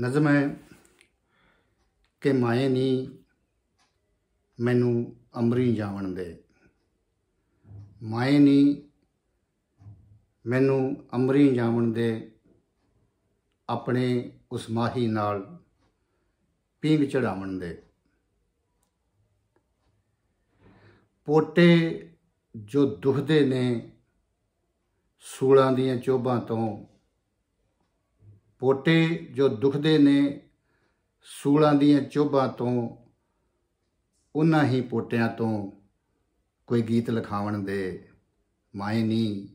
ਨਜ਼ਮ ਹੈ ਕਿ ਮਾਏ ਨਹੀਂ ਮੈਨੂੰ ਅਮਰੀ ਜਾਵਣ ਦੇ ਮਾਏ ਨਹੀਂ ਮੈਨੂੰ ਅਮਰੀ ਜਾਵਣ ਦੇ ਆਪਣੇ ਉਸ ਮਾਹੀ ਨਾਲ ਪੀਂਗ ਚੜਾਵਣ ਦੇ ਪੋਟੇ ਜੋ ਦੁਖਦੇ ਨੇ ਸੂਲਾਂ ਦੀਆਂ ਚੋਬਾਂ ਤੋਂ ਪੋਟੇ ਜੋ ਦੁਖਦੇ ਨੇ ਸੂਲਾਂ ਦੀਆਂ ਚੋਬਾਂ ਤੋਂ ਉਹਨਾਂ ਹੀ ਪੋਟਿਆਂ ਤੋਂ ਕੋਈ ਗੀਤ ਲਿਖਾਵਣ ਦੇ ਮਾਏ ਨਹੀਂ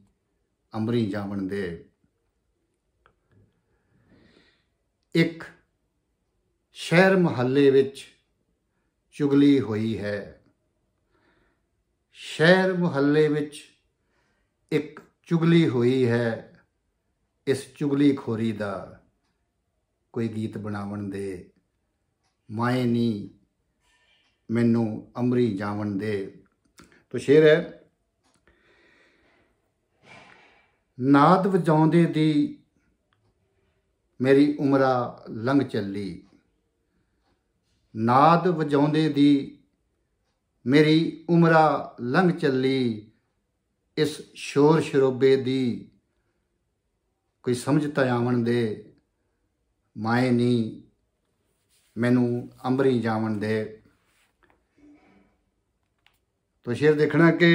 ਅੰਮ੍ਰਿਤ ਜਾਵਣ ਦੇ ਇੱਕ ਸ਼ਹਿਰ ਮਹੱਲੇ ਵਿੱਚ ਚੁਗਲੀ ਹੋਈ ਹੈ ਸ਼ਹਿਰ ਮਹੱਲੇ ਵਿੱਚ ਇੱਕ ਚੁਗਲੀ ਹੋਈ ਹੈ ਇਸ ਚੁਗਲੀ ਖੋਰੀ ਦਾ ਕੋਈ ਗੀਤ ਬਣਾਉਣ ਦੇ ਮਾਏ ਨਹੀਂ ਮੈਨੂੰ ਅਮਰੀ ਜਾਵਣ ਦੇ ਤੋ ਸ਼ੇਰ ਹੈ ਨਾਦ ਵਜਾਉਂਦੇ ਦੀ ਮੇਰੀ ਉਮਰਾ ਲੰਘ ਚੱਲੀ ਨਾਦ ਵਜਾਉਂਦੇ ਦੀ ਮੇਰੀ ਉਮਰਾ ਲੰਘ ਚੱਲੀ ਇਸ ਸ਼ੋਰ ਸ਼ਰੋਬੇ ਦੀ ਕੋਈ ਸਮਝ ਤਾਂ ਆਵਣ ਦੇ ਮਾਏ ਨਹੀਂ ਮੈਨੂੰ ਅੰਬਰੀ ਜਾਵਣ ਦੇ ਤੋ ਸ਼ੇਰ ਦੇਖਣਾ ਕਿ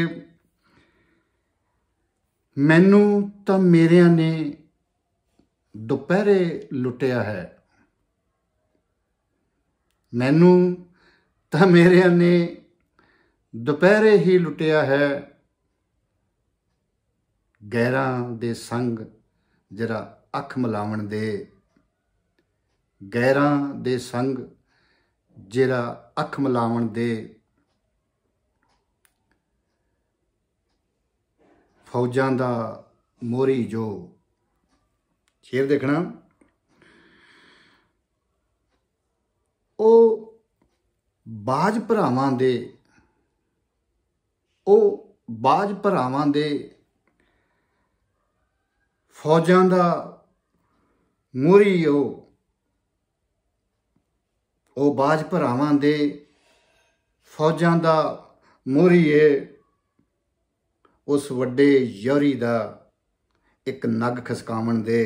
ਮੈਨੂੰ ਤਾਂ ਮੇਰਿਆਂ ਨੇ ਦੁਪਹਿਰੇ ਲੁੱਟਿਆ ਹੈ ਮੈਨੂੰ ਤਾਂ ਮੇਰਿਆਂ ਨੇ ਦੁਪਹਿਰੇ ਹੀ ਲੁੱਟਿਆ ਹੈ ਗੈਰਾਂ ਦੇ ਸੰਗ ਜਿਹੜਾ ਅੱਖ ਮਲਾਵਣ ਦੇ ਗੈਰਾਂ ਦੇ ਸੰਗ ਜਿਹੜਾ ਅੱਖ ਮਲਾਵਣ ਦੇ ਫੌਜਾਂ ਦਾ ਮੋਰੀ ਜੋ ਛੇਰ ਦੇਖਣਾ ਉਹ ਬਾਜ ਭਰਾਵਾਂ ਦੇ ਉਹ ਬਾਜ ਭਰਾਵਾਂ ਦੇ ਫੌਜਾਂ ਦਾ ਮੋਰੀ ਉਹ ਉਹ ਬਾਜ ਭਰਾਵਾਂ ਦੇ ਫੌਜਾਂ ਦਾ ਮੋਰੀ ਏ ਉਸ ਵੱਡੇ ਯਰੀ ਦਾ ਇੱਕ ਨਗ ਖਸਕਾਵਣ ਦੇ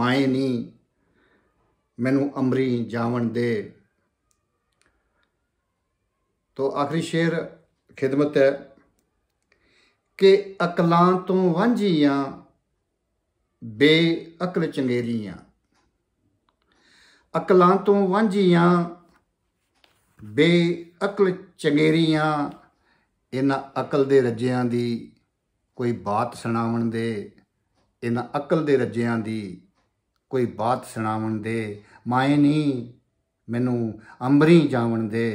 ਮਾਏ ਨਹੀਂ ਮੈਨੂੰ ਅਮਰੀ ਜਾਵਣ ਦੇ ਤੋਂ ਆਖਰੀ ਸ਼ੇਰ ਖਿਦਮਤ ਹੈ ਕਿ ਅਕਲਾਂ ਤੋਂ ਵਾਂਝੀਆਂ ਬੇਅਕਲ ਚੰਗੇਰੀਆਂ ਅਕਲਾਂ ਤੋਂ ਵਾਂਝੀਆਂ ਬੇਅਕਲ ਚੰਗੇਰੀਆਂ ਇਹਨਾਂ ਅਕਲ ਦੇ ਰੱਜਿਆਂ ਦੀ ਕੋਈ ਬਾਤ ਸੁਣਾਵਣ ਦੇ ਇਹਨਾਂ ਅਕਲ ਦੇ ਰੱਜਿਆਂ ਦੀ ਕੋਈ ਬਾਤ ਸੁਣਾਵਣ ਦੇ ਮਾਏ ਨਹੀਂ ਮੈਨੂੰ ਅੰਬਰੀ ਜਾਵਣ ਦੇ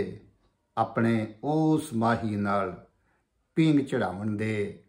ਆਪਣੇ ਉਸ ਮਾਹੀ ਨਾਲ being with